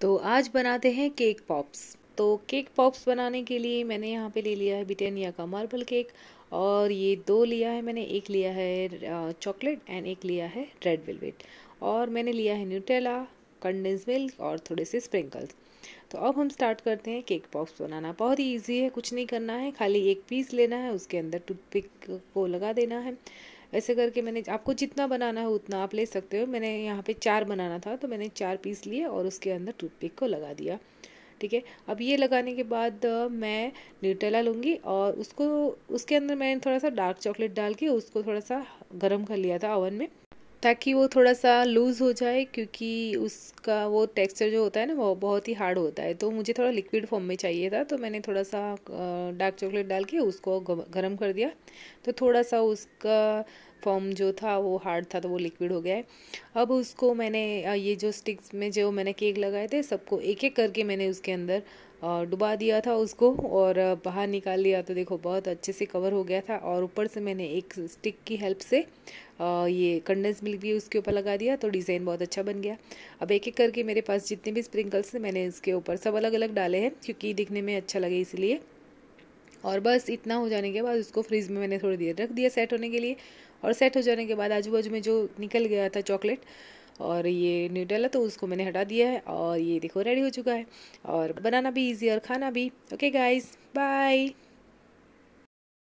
तो आज बनाते हैं केक पॉप्स तो केक पॉप्स बनाने के लिए मैंने यहाँ पे ले लिया है ब्रिटेनिया का मार्बल केक और ये दो लिया है मैंने एक लिया है चॉकलेट एंड एक लिया है रेड वेलवेट और मैंने लिया है न्यूटेला कंडेंस मिल्क और थोड़े से स्प्रिंकल्स तो अब हम स्टार्ट करते हैं केक पॉप्स बनाना बहुत ही ईजी है कुछ नहीं करना है खाली एक पीस लेना है उसके अंदर टूथपिक को लगा देना है ऐसे करके मैंने आपको जितना बनाना है उतना आप ले सकते हो मैंने यहाँ पे चार बनाना था तो मैंने चार पीस लिए और उसके अंदर टूथपिक को लगा दिया ठीक है अब ये लगाने के बाद मैं न्यूटेला लूँगी और उसको उसके अंदर मैंने थोड़ा सा डार्क चॉकलेट डाल के उसको थोड़ा सा गर्म कर लिया था ओवन में ताकि वो थोड़ा सा लूज़ हो जाए क्योंकि उसका वो टेक्सचर जो होता है ना वो बहुत ही हार्ड होता है तो मुझे थोड़ा लिक्विड फॉर्म में चाहिए था तो मैंने थोड़ा सा डार्क चॉकलेट डाल के उसको गर्म कर दिया तो थोड़ा सा उसका फॉर्म जो था वो हार्ड था तो वो लिक्विड हो गया है अब उसको मैंने ये जो स्टिक्स में जो मैंने केक लगाए थे सबको एक एक करके मैंने उसके अंदर डुबा दिया था उसको और बाहर निकाल लिया तो देखो बहुत अच्छे से कवर हो गया था और ऊपर से मैंने एक स्टिक की हेल्प से ये कंडेंस मिल्क भी उसके ऊपर लगा दिया तो डिज़ाइन बहुत अच्छा बन गया अब एक एक करके मेरे पास जितने भी स्प्रिंकल्स थे मैंने इसके ऊपर सब अलग अलग डाले हैं क्योंकि दिखने में अच्छा लगे इसलिए और बस इतना हो जाने के बाद उसको फ्रीज़ में मैंने थोड़ी देर रख दिया सेट होने के लिए और सेट हो जाने के बाद आजू बाजू में जो निकल गया था चॉकलेट और ये है तो उसको मैंने हटा दिया है और ये देखो रेडी हो चुका है और बनाना भी ईजी और खाना भी ओके गाइस बाय